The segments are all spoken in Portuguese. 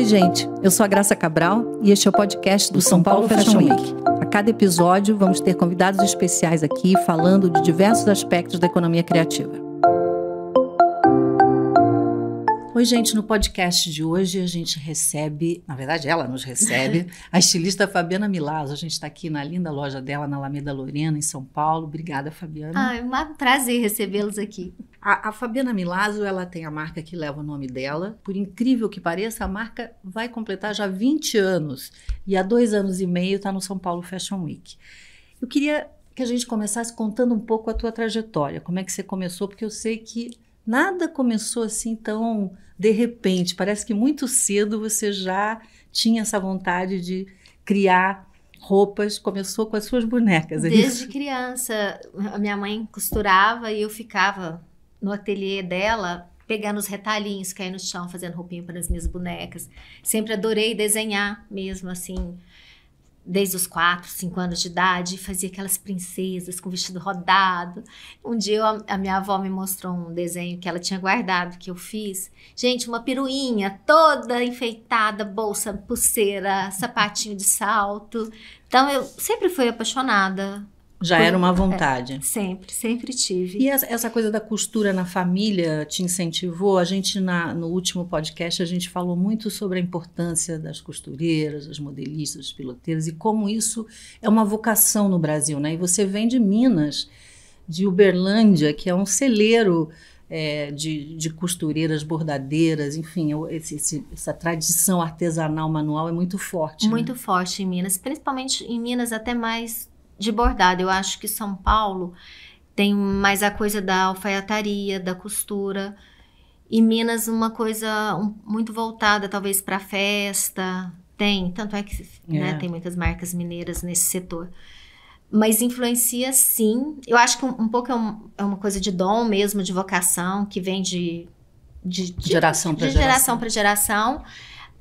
Oi, gente. Eu sou a Graça Cabral e este é o podcast do São Paulo Fashion Week. A cada episódio, vamos ter convidados especiais aqui falando de diversos aspectos da economia criativa. Oi, gente. No podcast de hoje, a gente recebe na verdade, ela nos recebe a estilista Fabiana Milazzo. A gente está aqui na linda loja dela, na Alameda Lorena, em São Paulo. Obrigada, Fabiana. Ah, é um prazer recebê-los aqui. A, a Fabiana Milazzo, ela tem a marca que leva o nome dela. Por incrível que pareça, a marca vai completar já 20 anos. E há dois anos e meio está no São Paulo Fashion Week. Eu queria que a gente começasse contando um pouco a tua trajetória. Como é que você começou? Porque eu sei que nada começou assim tão de repente. Parece que muito cedo você já tinha essa vontade de criar roupas, começou com as suas bonecas. É Desde isso? criança, a minha mãe costurava e eu ficava no ateliê dela, pegando os retalhinhos, aí no chão, fazendo roupinha para as minhas bonecas. Sempre adorei desenhar mesmo, assim, desde os quatro, cinco anos de idade, fazia aquelas princesas com vestido rodado. Um dia eu, a minha avó me mostrou um desenho que ela tinha guardado, que eu fiz. Gente, uma peruinha toda enfeitada, bolsa, pulseira, sapatinho de salto. Então eu sempre fui apaixonada já era uma é, vontade. É, sempre, sempre tive. E essa coisa da costura na família te incentivou? A gente, na, no último podcast, a gente falou muito sobre a importância das costureiras, das modelistas, das piloteiras e como isso é uma vocação no Brasil, né? E você vem de Minas, de Uberlândia, que é um celeiro é, de, de, costureiras, bordadeiras, enfim, esse, esse, essa tradição artesanal manual é muito forte. Né? Muito né? forte em Minas, principalmente em Minas até mais de bordado. Eu acho que São Paulo tem mais a coisa da alfaiataria, da costura. E Minas, uma coisa um, muito voltada, talvez, para festa. Tem, tanto é que né, é. Né, tem muitas marcas mineiras nesse setor. Mas influencia sim. Eu acho que um, um pouco é, um, é, uma coisa de dom mesmo, de vocação, que vem de. de, de geração para geração. geração para geração.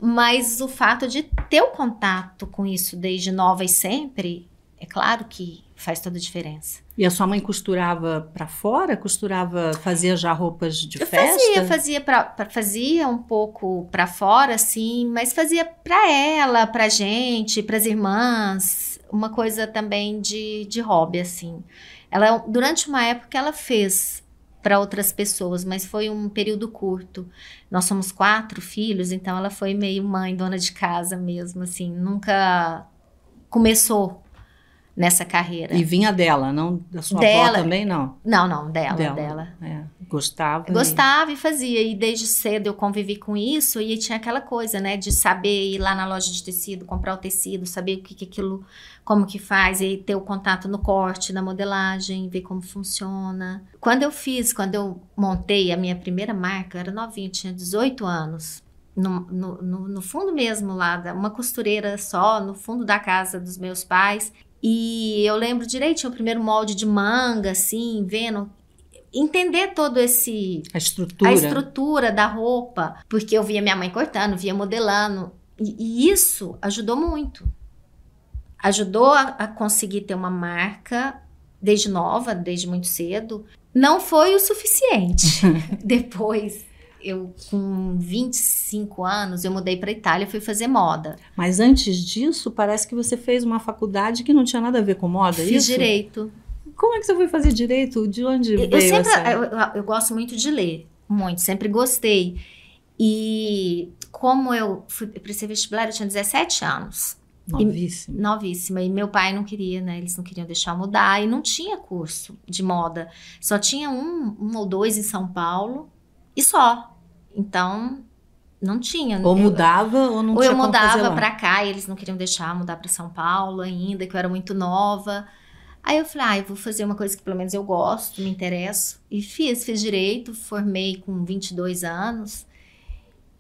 Mas o fato de ter o contato com isso desde nova e sempre é claro que faz toda a diferença. E a sua mãe costurava para fora? Costurava, fazia já roupas de eu festa? Fazia, fazia, pra, pra fazia um pouco para fora, sim, mas fazia para ela, para gente, para as irmãs, uma coisa também de, de hobby, assim. Ela, durante uma época, ela fez para outras pessoas, mas foi um período curto. Nós somos quatro filhos, então ela foi meio mãe, dona de casa mesmo, assim, nunca começou nessa carreira. E vinha dela, não da sua dela, avó também, não? Não, não, dela, dela. dela. É. Gostava. Gostava e... e... fazia. E desde cedo eu convivi com isso e tinha aquela coisa, né? De saber ir lá na loja de tecido, comprar o tecido, saber o que, que aquilo, como que faz, e ter o contato no corte, na modelagem, ver como funciona. Quando eu fiz, quando eu montei a minha primeira marca, eu era novinha, tinha 18 anos. No, no, no, fundo mesmo lá, uma costureira só, no fundo da casa dos meus pais. E eu lembro direitinho o primeiro molde de manga, assim, vendo entender todo esse a estrutura. a estrutura da roupa, porque eu via minha mãe cortando, via modelando, e, e isso ajudou muito. Ajudou a, a, conseguir ter uma marca desde nova, desde muito cedo. Não foi o suficiente depois eu com 25 anos, eu mudei para Itália, fui fazer moda. Mas antes disso, parece que você fez uma faculdade que não tinha nada a ver com moda, é Fiz isso? direito. Como é que você foi fazer direito? De onde eu, veio sempre, essa... eu, eu, eu gosto muito de ler, muito, sempre gostei. E como eu fui para esse vestibular, eu tinha 17 anos. Novíssima. E, novíssima. E meu pai não queria, né? Eles não queriam deixar mudar. E não tinha curso de moda. Só tinha um, um ou dois em São Paulo. E só. Então, não tinha. Né? Ou mudava ou não ou tinha. Ou eu mudava para cá, e eles não queriam deixar mudar para São Paulo ainda, que eu era muito nova. Aí eu falei, ah, eu vou fazer uma coisa que pelo menos eu gosto, me interesso. E fiz, fiz direito, formei com 22 anos.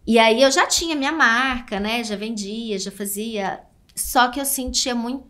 E aí eu já tinha minha marca, né? Já vendia, já fazia. Só que eu sentia muito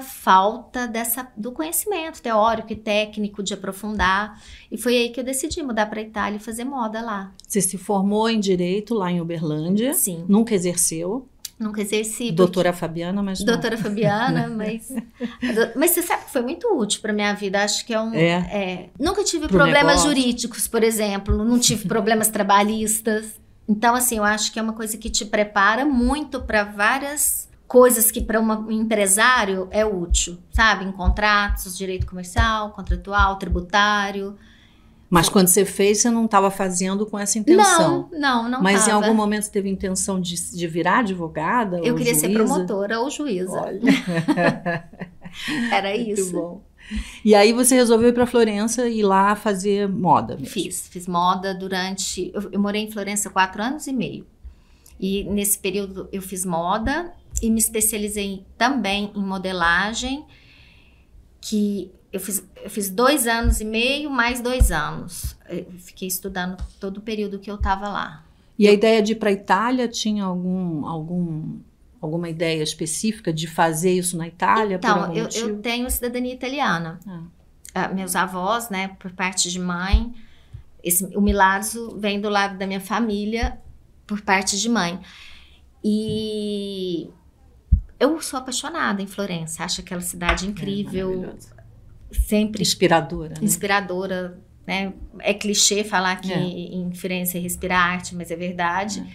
falta dessa, do conhecimento teórico e técnico de aprofundar. E foi aí que eu decidi mudar para Itália e fazer moda lá. Você se formou em direito lá em Uberlândia? Sim. Nunca exerceu? Nunca exerci. Doutora porque... Fabiana, mas. Doutora Fabiana, mas. mas você sabe que foi muito útil para minha vida. Acho que é um. É. É... Nunca tive Pro problemas negócio. jurídicos, por exemplo. Não tive problemas trabalhistas. Então, assim, eu acho que é uma coisa que te prepara muito para várias coisas que para um empresário é útil, sabe? Em contratos, direito comercial, contratual, tributário. Mas quando você fez, você não estava fazendo com essa intenção. Não, não, não Mas tava. em algum momento você teve intenção de, de virar advogada? Eu queria juíza? ser promotora ou juíza. Olha. Era isso. Muito bom. E aí você resolveu ir para Florença e lá fazer moda? Mesmo. Fiz, fiz moda durante. Eu, eu morei em Florença quatro anos e meio. E nesse período eu fiz moda e me especializei também em modelagem, que eu fiz, eu fiz dois anos e meio, mais dois anos. Eu fiquei estudando todo o período que eu estava lá. E eu, a ideia de ir para a Itália tinha algum, algum, alguma ideia específica de fazer isso na Itália? Então, eu, eu, tenho cidadania italiana. Ah. Uh, meus avós, né, por parte de mãe, esse, o Milazzo vem do lado da minha família, por parte de mãe. E eu sou apaixonada em Florença, acho aquela cidade é incrível, é sempre inspiradora. Né? Inspiradora, né? É clichê falar que é. em Florença é respirar arte, mas é verdade. Uhum.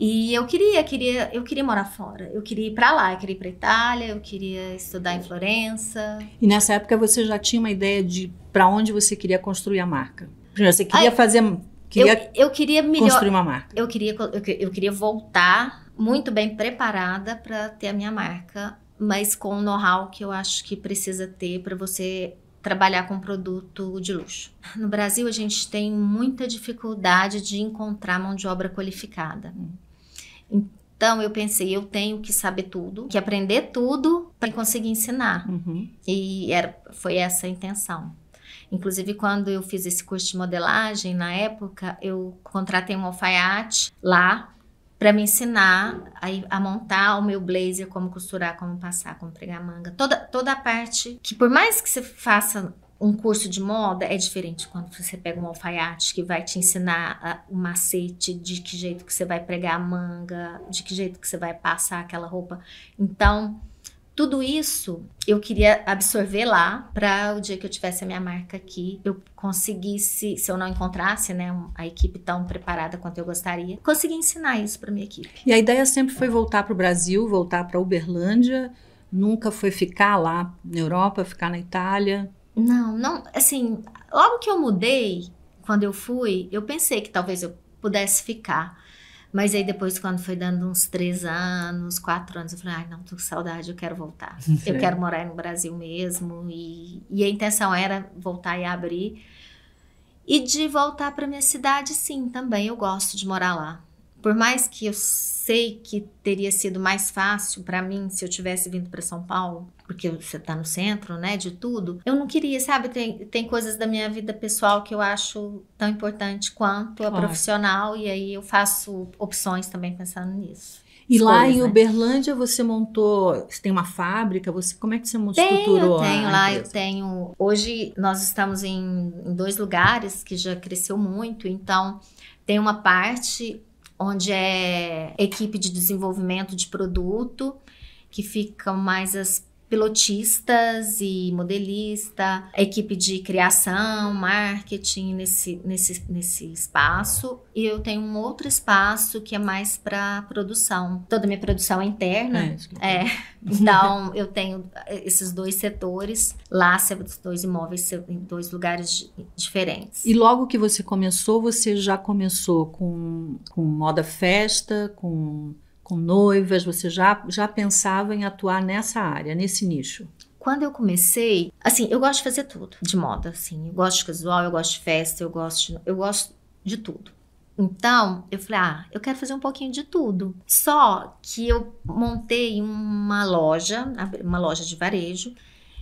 E eu queria, queria, eu queria morar fora. Eu queria ir para lá, eu queria ir para Itália, eu queria estudar em Florença. E nessa época você já tinha uma ideia de para onde você queria construir a marca? Você queria Ai, fazer Queria eu, eu queria melhor, construir uma marca. Eu queria, eu, queria voltar muito bem preparada para ter a minha marca, mas com o know-how que eu acho que precisa ter para você trabalhar com produto de luxo. No Brasil, a gente tem muita dificuldade de encontrar mão de obra qualificada. Então, eu pensei, eu tenho que saber tudo, que aprender tudo para conseguir ensinar. Uhum. E era, foi essa a intenção. Inclusive, quando eu fiz esse curso de modelagem, na época, eu contratei um alfaiate lá para me ensinar a, a, montar o meu blazer, como costurar, como passar, como pregar manga. Toda, toda a parte que, por mais que você faça um curso de moda é diferente quando você pega um alfaiate que vai te ensinar o macete de que jeito que você vai pregar a manga, de que jeito que você vai passar aquela roupa. Então, tudo isso eu queria absorver lá para o dia que eu tivesse a minha marca aqui, eu conseguisse, se eu não encontrasse, né, a equipe tão preparada quanto eu gostaria, conseguir ensinar isso para minha equipe. E a ideia sempre foi voltar para o Brasil, voltar para Uberlândia, nunca foi ficar lá na Europa, ficar na Itália. Não, não, assim, logo que eu mudei, quando eu fui, eu pensei que talvez eu pudesse ficar. Mas aí depois, quando foi dando uns três anos, quatro anos, eu falei, ai, ah, não, tô com saudade, eu quero voltar. Sim. Eu é. quero morar no Brasil mesmo. E, e a intenção era voltar e abrir. E de voltar para minha cidade, sim, também eu gosto de morar lá. Por mais que eu sei que teria sido mais fácil para mim se eu tivesse vindo para São Paulo, porque você tá no centro, né, de tudo, eu não queria, sabe? Tem, tem coisas da minha vida pessoal que eu acho tão importante quanto claro. a profissional, e aí eu faço opções também pensando nisso. E lá em né? Uberlândia você montou, você tem uma fábrica, você como é que você montou, tenho, estruturou? Eu tenho lá, empresa? eu tenho. Hoje nós estamos em, em dois lugares que já cresceu muito, então tem uma parte onde é equipe de desenvolvimento de produto, que ficam mais as pilotistas e modelista, equipe de criação, marketing nesse, nesse, nesse espaço. E eu tenho um outro espaço que é mais para produção. Toda minha produção é interna. É, é. Então, eu tenho eh, esses dois setores. Lá, dois imóveis em dois lugares diferentes. E logo que você começou, você já começou com, com moda festa, com com noivas? Você já, já pensava em atuar nessa área, nesse nicho? Quando eu comecei, assim, eu gosto de fazer tudo de moda, assim. Eu gosto de casual, eu gosto de festa, eu gosto, de, eu gosto de tudo. Então, eu falei, ah, eu quero fazer um pouquinho de tudo. Só que eu montei uma loja, uma loja de varejo,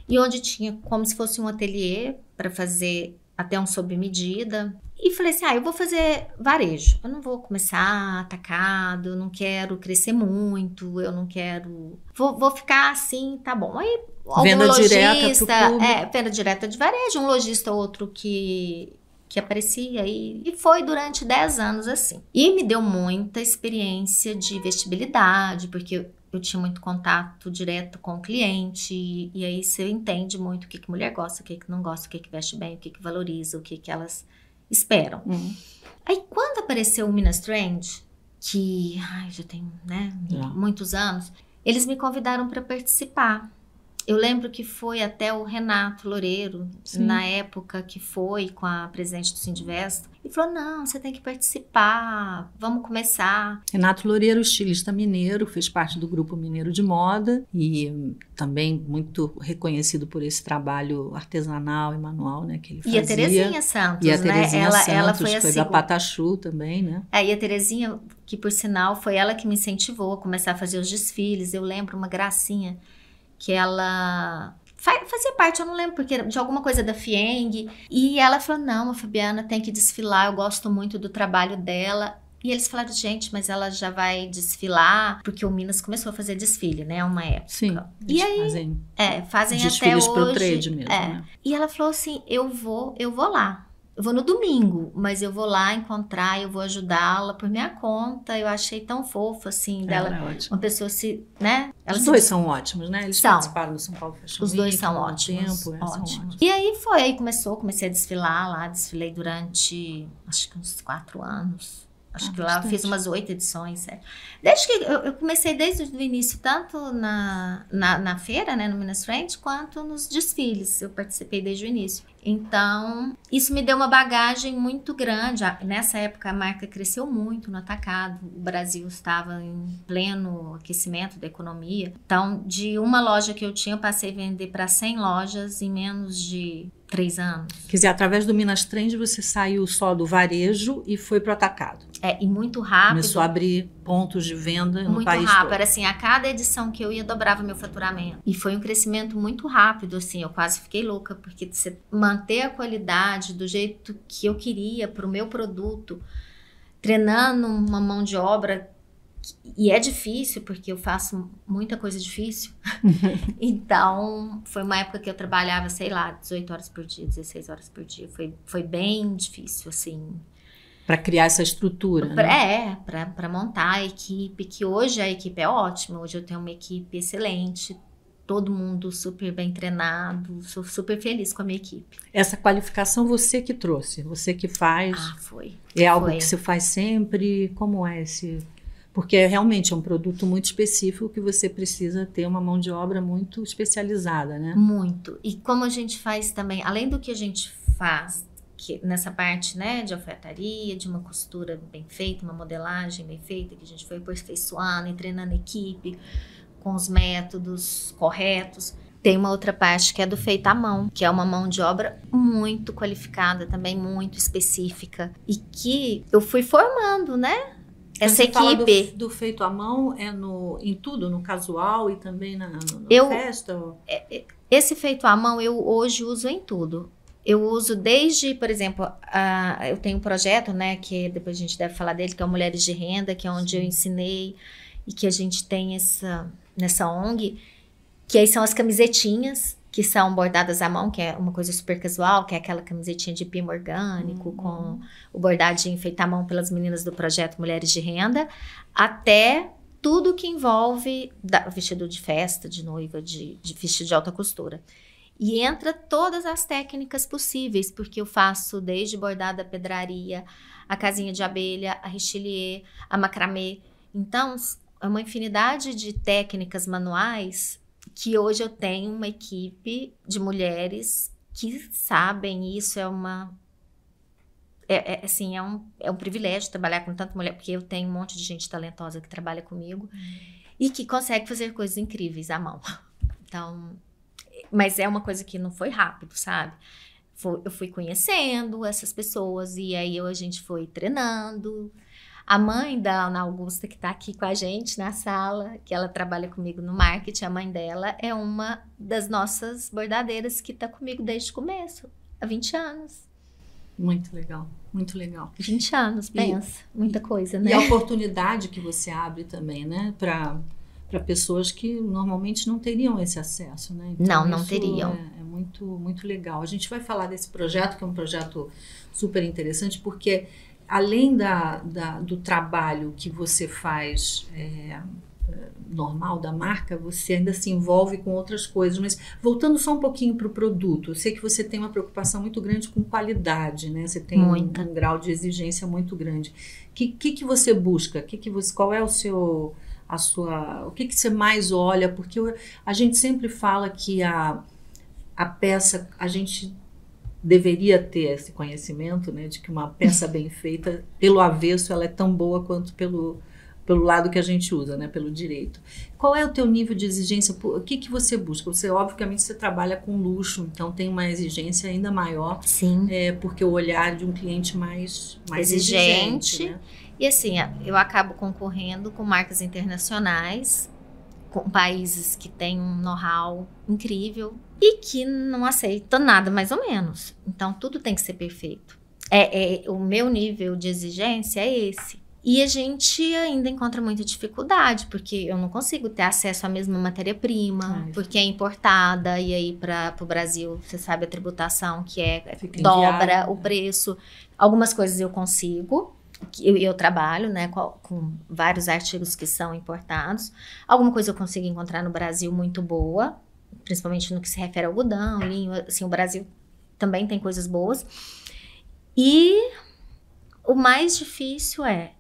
e onde tinha como se fosse um ateliê para fazer até um sob medida, e falei assim: ah, eu vou fazer varejo. Eu não vou começar atacado, eu não quero crescer muito, eu não quero. Vou, vou ficar assim, tá bom. Aí algum venda lojista. É, venda direta de varejo, um lojista ou outro que, que aparecia. E, e foi durante 10 anos assim. E me deu muita experiência de vestibilidade, porque eu tinha muito contato direto com o cliente, e, e aí você entende muito o que, que mulher gosta, o que, que não gosta, o que, que veste bem, o que, que valoriza, o que, que elas esperam. Uhum. Aí quando apareceu o Minas Trend, que ai, já tem né, muitos anos, eles me convidaram para participar. Eu lembro que foi até o Renato Loureiro, Sim. na época que foi com a presidente do Sindivesta, e falou: não, você tem que participar, vamos começar. Renato Loureiro, estilista mineiro, fez parte do grupo Mineiro de Moda e também muito reconhecido por esse trabalho artesanal e manual né, que ele fazia. E a Terezinha Santos, e a né, Terezinha né? Santos, ela, ela foi, foi assim, da Patachu também, né? É, e a Terezinha, que por sinal foi ela que me incentivou a começar a fazer os desfiles. Eu lembro uma gracinha que ela fazia parte, eu não lembro porque, de alguma coisa da Fieng. E ela falou: não, a Fabiana tem que desfilar, eu gosto muito do trabalho dela. E eles falaram, gente, mas ela já vai desfilar, porque o Minas começou a fazer desfile, né? Uma época. Sim. E aí, fazem, é, fazem até hoje. Desfiles pro trade mesmo, é. né? E ela falou assim, eu vou, eu vou lá eu vou no domingo, mas eu vou lá encontrar, eu vou ajudá-la por minha conta. Eu achei tão fofo, assim, é, dela. É é uma pessoa se, né? Ela Os dois são ótimos, né? Eles são. participaram do São Paulo Fashion Os dois é, são ótimos, tempo, são ótimos. E aí foi, aí começou, comecei a desfilar lá, desfilei durante, acho que uns quatro anos Acho ah, que lá eu fiz umas oito edições, é. Desde que eu, eu, comecei desde o início, tanto na, na, na, feira, né, no Minas Frente, quanto nos desfiles. Eu participei desde o início. Então, isso me deu uma bagagem muito grande. Nessa época, a marca cresceu muito no atacado. O Brasil estava em pleno aquecimento da economia. Então, de uma loja que eu tinha, eu passei a vender para 100 lojas em menos de Três anos. Quer dizer, através do Minas Trends você saiu só do varejo e foi para o atacado. É, e muito rápido. Começou a abrir pontos de venda muito no país Muito rápido. Todo. Era assim, a cada edição que eu ia, dobrava meu faturamento. E foi um crescimento muito rápido, assim. Eu quase fiquei louca, porque você manter a qualidade do jeito que eu queria para o meu produto, treinando uma mão de obra e é difícil, porque eu faço muita coisa difícil. então, foi uma época que eu trabalhava, sei lá, 18 horas por dia, 16 horas por dia. Foi, foi bem difícil, assim. Para criar essa estrutura. Pra, né? É, para montar a equipe, que hoje a equipe é ótima. Hoje eu tenho uma equipe excelente, todo mundo super bem treinado, sou super feliz com a minha equipe. Essa qualificação você que trouxe, você que faz. Ah, foi. É algo foi. que se faz sempre? Como é esse porque realmente é um produto muito específico que você precisa ter uma mão de obra muito especializada, né? Muito. E como a gente faz também, além do que a gente faz que nessa parte, né, de alfaiataria, de uma costura bem feita, uma modelagem bem feita, que a gente foi aperfeiçoando, treinando equipe com os métodos corretos. Tem uma outra parte que é do feito à mão, que é uma mão de obra muito qualificada, também muito específica, e que eu fui formando, né? Essa equipe. Do, do, feito à mão é no, em tudo, no casual e também na, na eu, festa? É, é, esse feito à mão eu hoje uso em tudo. Eu uso desde, por exemplo, a, eu tenho um projeto, né, que depois a gente deve falar dele, que é o Mulheres de Renda, que é onde Sim. eu ensinei e que a gente tem essa, nessa ONG, que aí são as camisetinhas que são bordadas à mão, que é uma coisa super casual, que é aquela camisetinha de pimo orgânico, uhum. com o bordadinho feito à mão pelas meninas do projeto Mulheres de Renda, até tudo que envolve da, vestido de festa, de noiva, de, de vestido de alta costura. E entra todas as técnicas possíveis, porque eu faço desde bordada à pedraria, a casinha de abelha, a richelieu, a macramê. Então, é uma infinidade de técnicas manuais que hoje eu tenho uma equipe de mulheres que sabem isso é uma é, é, assim, é um, é um privilégio trabalhar com tanta mulher, porque eu tenho um monte de gente talentosa que trabalha comigo hum. e que consegue fazer coisas incríveis à mão. Então, mas é uma coisa que não foi rápido, sabe? Foi, eu fui conhecendo essas pessoas e aí eu, a gente foi treinando, a mãe da Ana Augusta, que está aqui com a gente na sala, que ela trabalha comigo no marketing, a mãe dela é uma das nossas bordadeiras que está comigo desde o começo, há 20 anos. Muito legal, muito legal. 20 anos, pensa, e, muita coisa, né? E a oportunidade que você abre também, né, para para pessoas que normalmente não teriam esse acesso, né? Então, não, não teriam. É, é, muito, muito legal. A gente vai falar desse projeto, que é um projeto super interessante, porque além da, da, do trabalho que você faz é, normal da marca, você ainda se envolve com outras coisas. Mas voltando só um pouquinho para o produto, eu sei que você tem uma preocupação muito grande com qualidade, né? Você tem um, um, grau de exigência muito grande. O que, que, que, você busca? Que que você, qual é o seu a sua o que, que você mais olha? Porque eu, a gente sempre fala que a, a peça a gente deveria ter esse conhecimento, né, de que uma peça bem feita, pelo avesso, ela é tão boa quanto pelo, pelo lado que a gente usa, né, pelo direito. Qual é o teu nível de exigência? O que, que você busca? Você, obviamente, você trabalha com luxo, então tem uma exigência ainda maior. Sim. É, porque o olhar de um cliente mais, mais exigente. exigente né? E assim, eu acabo concorrendo com marcas internacionais, com países que têm um know-how incrível, e que não aceita nada mais ou menos. Então tudo tem que ser perfeito. É, é, o meu nível de exigência é esse. E a gente ainda encontra muita dificuldade, porque eu não consigo ter acesso à mesma matéria-prima, ah, porque é importada, e aí para o Brasil, você sabe a tributação que é Fica dobra enviada, né? o preço. Algumas coisas eu consigo, eu, eu trabalho né, com, com vários artigos que são importados. Alguma coisa eu consigo encontrar no Brasil muito boa, principalmente no que se refere ao algodão, linho, assim, o Brasil também tem coisas boas. E o mais difícil é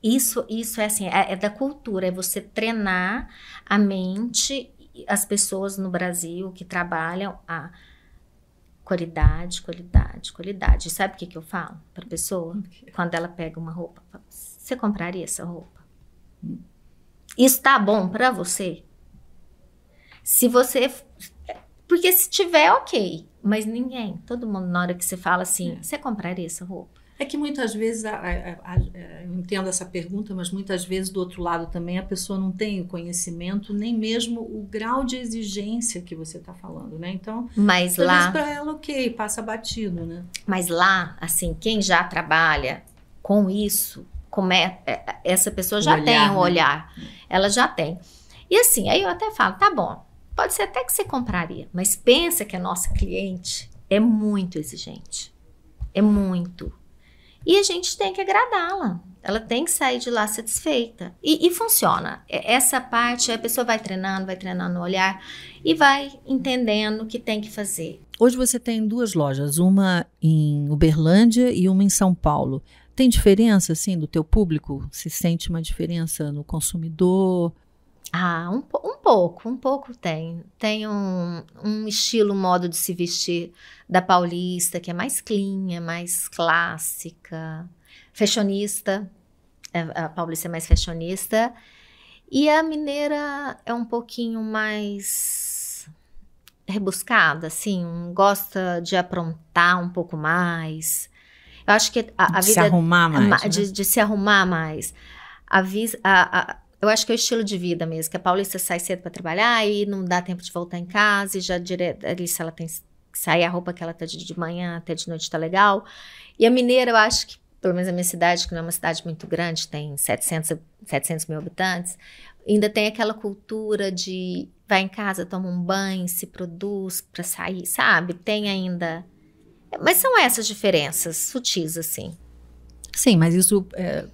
isso, isso é assim, é, é da cultura, é você treinar a mente, as pessoas no Brasil que trabalham a qualidade, qualidade, qualidade. Sabe o que, que eu falo para pessoa quando ela pega uma roupa? Você compraria essa roupa? Está bom para você? Se você. Porque se tiver, ok. Mas ninguém, todo mundo, na hora que você fala assim, é. você compraria essa roupa? É que muitas vezes, a, a, a, eu entendo essa pergunta, mas muitas vezes do outro lado também a pessoa não tem o conhecimento, nem mesmo o grau de exigência que você está falando, né? Então, mas lá para ela, ok, passa batido, né? Mas lá, assim, quem já trabalha com isso, como é, é essa pessoa já olhar, tem o um né? olhar, né? ela já tem. E assim, aí eu até falo, tá bom, Pode ser até que você compraria, mas pensa que a nossa cliente é muito exigente. É muito. E a gente tem que agradá-la. Ela tem que sair de lá satisfeita. E, e, funciona. Essa parte, a pessoa vai treinando, vai treinando o olhar e vai entendendo o que tem que fazer. Hoje você tem duas lojas, uma em Uberlândia e uma em São Paulo. Tem diferença, assim, do teu público? Se sente uma diferença no consumidor? Ah, um, um pouco, um pouco tem. Tem um, um estilo, um modo de se vestir da paulista, que é mais clean, é mais clássica, fashionista. É, a paulista é mais fashionista. E a mineira é um pouquinho mais rebuscada, assim, gosta de aprontar um pouco mais. Eu acho que a, a de vida. Se arrumar é mais. De, né? de, de se arrumar mais. A, a, a, eu acho que é o estilo de vida mesmo, que a Paulista sai cedo para trabalhar e não dá tempo de voltar em casa e já direto, ali se ela tem que sair a roupa que ela tá de, de manhã até de noite tá legal. E a mineira, eu acho que, pelo menos a minha cidade, que não é uma cidade muito grande, tem 700, 700 mil habitantes, ainda tem aquela cultura de vai em casa, toma um banho, se produz para sair, sabe? Tem ainda... Mas são essas diferenças sutis, assim. Sim, mas isso é,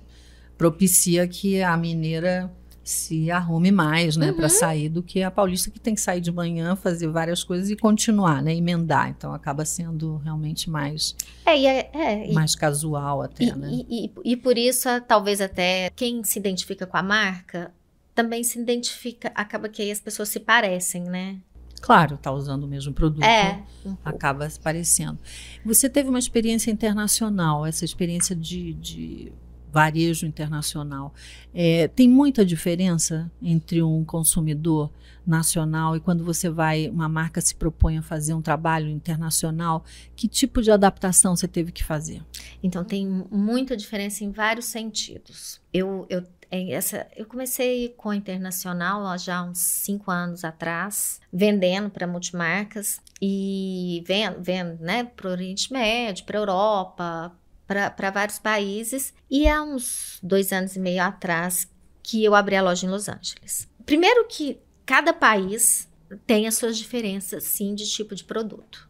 propicia que a mineira se arrume mais, né, uhum. para sair do que a paulista que tem que sair de manhã, fazer várias coisas e continuar, né, emendar. Então acaba sendo realmente mais é, e é, é e, mais casual até, e, né? E, e, por isso talvez até quem se identifica com a marca também se identifica, acaba que aí as pessoas se parecem, né? Claro, tá usando o mesmo produto, é, né? acaba se parecendo. Você teve uma experiência internacional, essa experiência de, de varejo internacional. É, tem muita diferença entre um consumidor nacional e quando você vai, uma marca se propõe a fazer um trabalho internacional, que tipo de adaptação você teve que fazer? Então, tem muita diferença em vários sentidos. Eu, eu, é, essa, eu comecei com internacional ó, já uns cinco anos atrás, vendendo para multimarcas e vendo, vendo né, para o Oriente Médio, para a Europa, para vários países. E há uns dois anos e meio atrás que eu abri a loja em Los Angeles. Primeiro que cada país tem as suas diferenças, sim, de tipo de produto.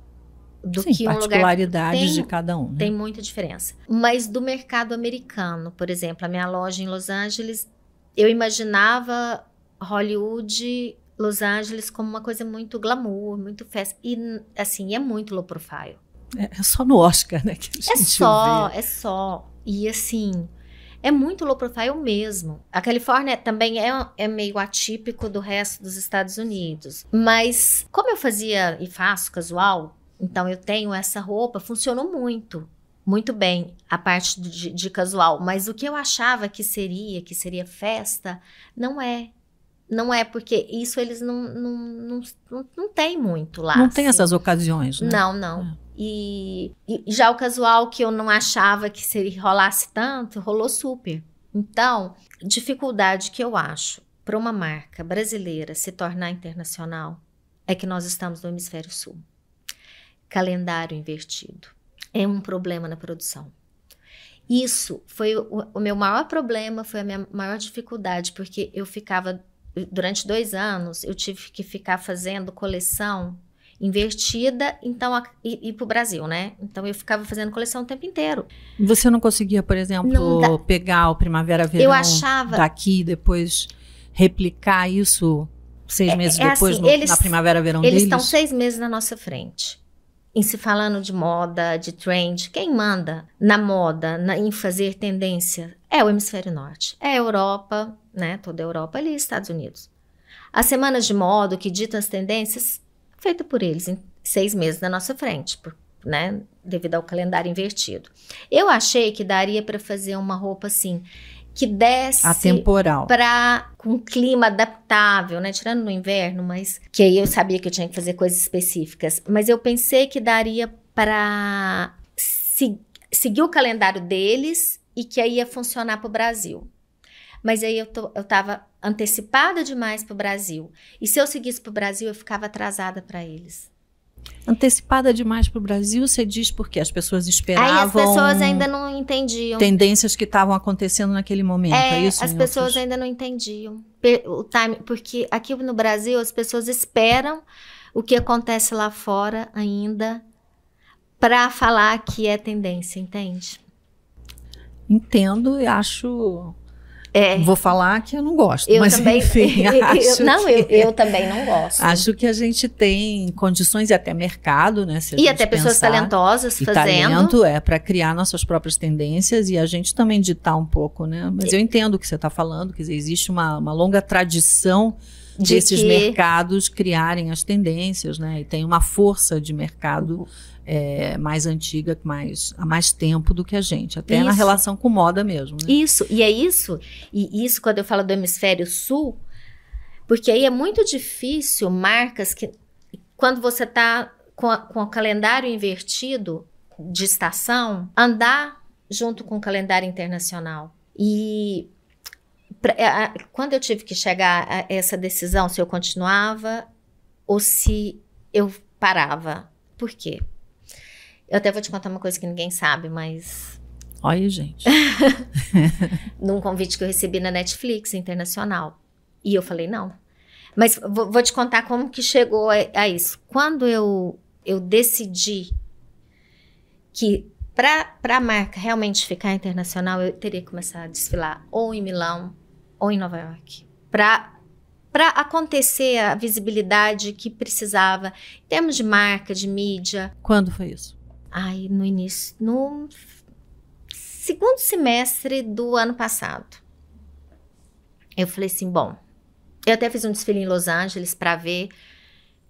Do sim, que um lugar tem, de cada um. Né? Tem muita diferença. Mas do mercado americano, por exemplo, a minha loja em Los Angeles, eu imaginava Hollywood Los Angeles como uma coisa muito glamour, muito festa. E, assim, é muito low profile. É, é só no Oscar, né? Que a é gente é só, vê. é só. E assim, é muito low profile mesmo. A Califórnia também é, é, meio atípico do resto dos Estados Unidos. Mas como eu fazia e faço casual, então eu tenho essa roupa, funcionou muito. Muito bem a parte de, de casual, mas o que eu achava que seria, que seria festa, não é. Não é, porque isso eles não, não, não, não, não tem muito lá. Não assim. tem essas ocasiões, né? Não, não. É. E, e, já o casual que eu não achava que se rolasse tanto, rolou super. Então, dificuldade que eu acho para uma marca brasileira se tornar internacional é que nós estamos no hemisfério sul. Calendário invertido. É um problema na produção. Isso foi o, o meu maior problema, foi a minha maior dificuldade, porque eu ficava durante dois anos eu tive que ficar fazendo coleção invertida, então a, e, e o Brasil, né? Então eu ficava fazendo coleção o tempo inteiro. Você não conseguia, por exemplo, dá... pegar o primavera verão achava... daqui depois replicar isso seis é, meses é, é depois assim, no, eles, na primavera verão eles deles? Eles estão seis meses na nossa frente em se falando de moda, de trend, quem manda na moda, na, em fazer tendência é o hemisfério norte, é a Europa, né? Toda a Europa ali, Estados Unidos. As semanas de moda que ditam as tendências feita por eles em seis meses na nossa frente, por, né? Devido ao calendário invertido. Eu achei que daria para fazer uma roupa assim que desse atemporal para com clima adaptável, né? Tirando no inverno, mas que aí eu sabia que eu tinha que fazer coisas específicas, mas eu pensei que daria para se, seguir o calendário deles e que aí ia funcionar para o Brasil. Mas aí eu, tô, eu tava antecipada demais pro Brasil. E se eu seguisse pro Brasil, eu ficava atrasada para eles. Antecipada demais para o Brasil, você diz porque as pessoas esperavam. Aí as pessoas ainda não entendiam. Tendências que estavam acontecendo naquele momento, é, é isso? As pessoas outros... ainda não entendiam. O time, porque aqui no Brasil as pessoas esperam o que acontece lá fora ainda para falar que é tendência, entende? Entendo e acho é. Vou falar que eu não gosto. Eu mas, também. Enfim, eu, não, eu, que, eu, também não gosto. Acho que a gente tem condições e até mercado, né? e até pessoas pensar, talentosas e fazendo. Talento é para criar nossas próprias tendências e a gente também ditar um pouco, né? Mas eu entendo o que você está falando, que existe uma, uma longa tradição de desses que... mercados criarem as tendências, né? E tem uma força de mercado. Uhum é, mais antiga, mais, há mais tempo do que a gente, até isso. na relação com moda mesmo. Né? Isso, e é isso, e isso quando eu falo do hemisfério sul, porque aí é muito difícil marcas que, quando você está com, com o calendário invertido de estação, andar junto com o calendário internacional. E pra, quando eu tive que chegar a essa decisão, se eu continuava ou se eu parava. Por quê? Eu até vou te contar uma coisa que ninguém sabe, mas. Olha, gente. Num convite que eu recebi na Netflix internacional. E eu falei, não. Mas vou, te contar como que chegou a, a isso. Quando eu, eu decidi que para a marca realmente ficar internacional, eu teria que começar a desfilar ou em Milão ou em Nova York. Para acontecer a visibilidade que precisava em termos de marca, de mídia. Quando foi isso? Aí no início, no segundo semestre do ano passado, eu falei assim, bom, eu até fiz um desfile em Los Angeles para ver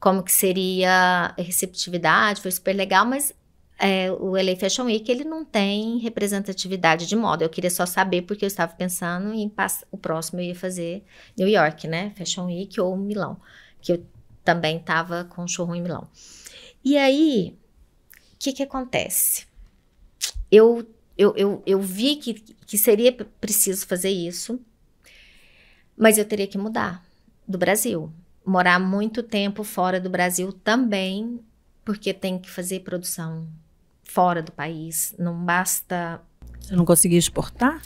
como que seria a receptividade, foi super legal, mas é, o LA Fashion Week ele não tem representatividade de moda. Eu queria só saber porque eu estava pensando em o próximo eu ia fazer New York, né? Fashion Week ou Milão, que eu também estava com um showroom em Milão. E aí que, que acontece? Eu, eu, eu, eu vi que, que seria preciso fazer isso, mas eu teria que mudar do Brasil. Morar muito tempo fora do Brasil também, porque tem que fazer produção fora do país. Não basta. Você não conseguia exportar?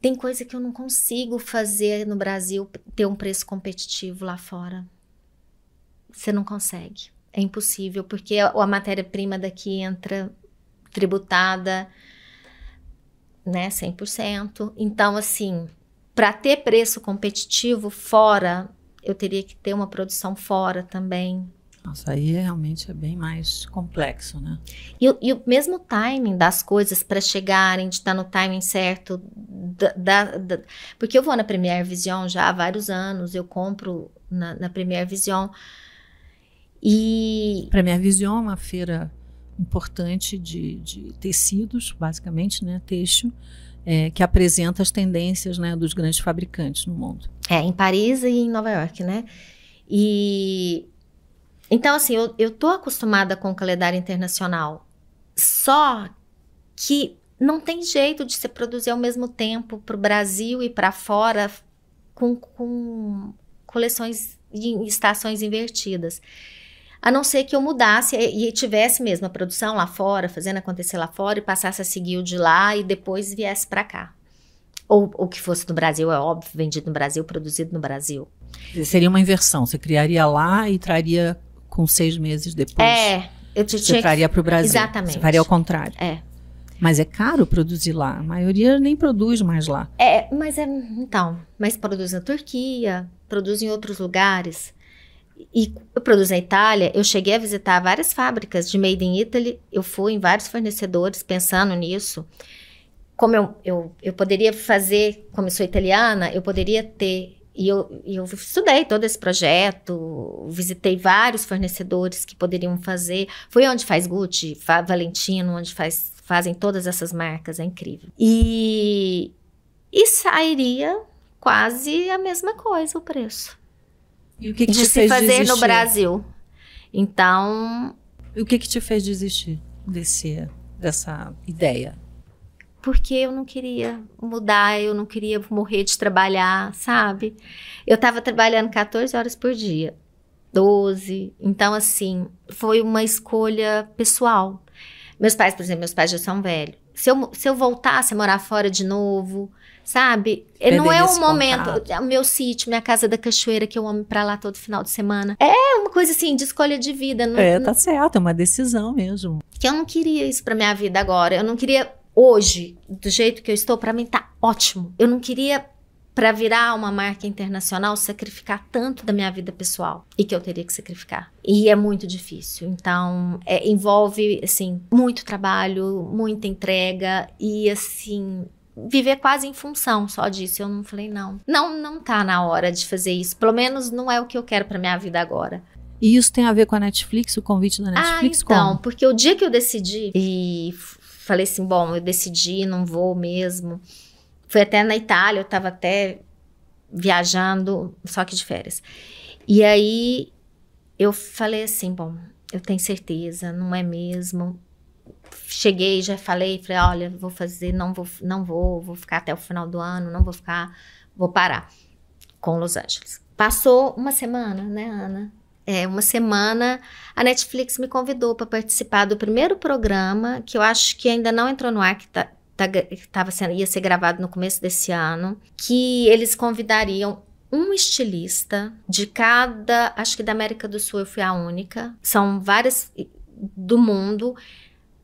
Tem coisa que eu não consigo fazer no Brasil ter um preço competitivo lá fora. Você não consegue. É impossível, porque a, matéria-prima daqui entra tributada, né, 100%. Então, assim, para ter preço competitivo fora, eu teria que ter uma produção fora também. Nossa, aí realmente é bem mais complexo, né? E, e o mesmo timing das coisas para chegarem, de estar tá no timing certo. Da, da, da, porque eu vou na Premiere Vision já há vários anos, eu compro na, na Premiere Vision. E para minha visão, é uma feira importante de, de tecidos, basicamente, né, têxtil, é, que apresenta as tendências, né, dos grandes fabricantes no mundo. É, em Paris e em Nova York, né? E então assim, eu, eu tô acostumada com o calendário internacional. Só que não tem jeito de se produzir ao mesmo tempo para o Brasil e para fora com, com coleções em estações invertidas a não ser que eu mudasse e, e tivesse mesmo a produção lá fora, fazendo acontecer lá fora e passasse a seguir o de lá e depois viesse para cá. Ou o que fosse no Brasil, é óbvio, vendido no Brasil, produzido no Brasil. Seria uma inversão, você criaria lá e traria com seis meses depois. É, eu te, você traria para o Brasil. Exatamente. Você faria ao contrário. É, mas é caro produzir lá. A maioria nem produz mais lá. É, mas é. Então, mas produz na Turquia, produz em outros lugares. E eu produzo na Itália, eu cheguei a visitar várias fábricas de Made in Italy, eu fui em vários fornecedores pensando nisso. Como eu, eu, eu poderia fazer, como eu sou italiana, eu poderia ter. E eu, eu estudei todo esse projeto, visitei vários fornecedores que poderiam fazer. Fui onde faz Gucci, fa Valentino, onde faz, fazem todas essas marcas, é incrível. E, e sairia quase a mesma coisa o preço. E o que, que de te se fez fazer desistir? no Brasil. Então. E o que, que te fez desistir desse, dessa ideia? Porque eu não queria mudar, eu não queria morrer de trabalhar, sabe? Eu estava trabalhando 14 horas por dia, 12. Então, assim, foi uma escolha pessoal. Meus pais, por exemplo, meus pais já são velhos. Se eu, se eu voltasse a morar fora de novo, sabe? Perder não é um momento, o meu sítio, minha casa da cachoeira que eu amo para lá todo final de semana. É uma coisa assim de escolha de vida, não, É, é? tá certo, é uma decisão mesmo. Que eu não queria isso para minha vida agora. Eu não queria hoje, do jeito que eu estou, para mim tá ótimo. Eu não queria para virar uma marca internacional, sacrificar tanto da minha vida pessoal e que eu teria que sacrificar. E é muito difícil. Então, é, envolve assim muito trabalho, muita entrega e assim viver quase em função só disso. Eu não falei, não. Não, não tá na hora de fazer isso. Pelo menos não é o que eu quero para minha vida agora. E isso tem a ver com a Netflix, o convite da ah, Netflix? Ah, então, como? porque o dia que eu decidi e falei assim, bom, eu decidi, não vou mesmo. Foi até na Itália, eu tava até viajando, só que de férias. E aí eu falei assim, bom, eu tenho certeza, não é mesmo? cheguei, já falei, falei, olha, vou fazer, não vou, não vou, vou ficar até o final do ano, não vou ficar, vou parar com Los Angeles. Passou uma semana, né, Ana? É, uma semana, a Netflix me convidou para participar do primeiro programa, que eu acho que ainda não entrou no ar, que tá, tá, tava sendo, ia ser gravado no começo desse ano, que eles convidariam um estilista de cada, acho que da América do Sul eu fui a única, são várias do mundo,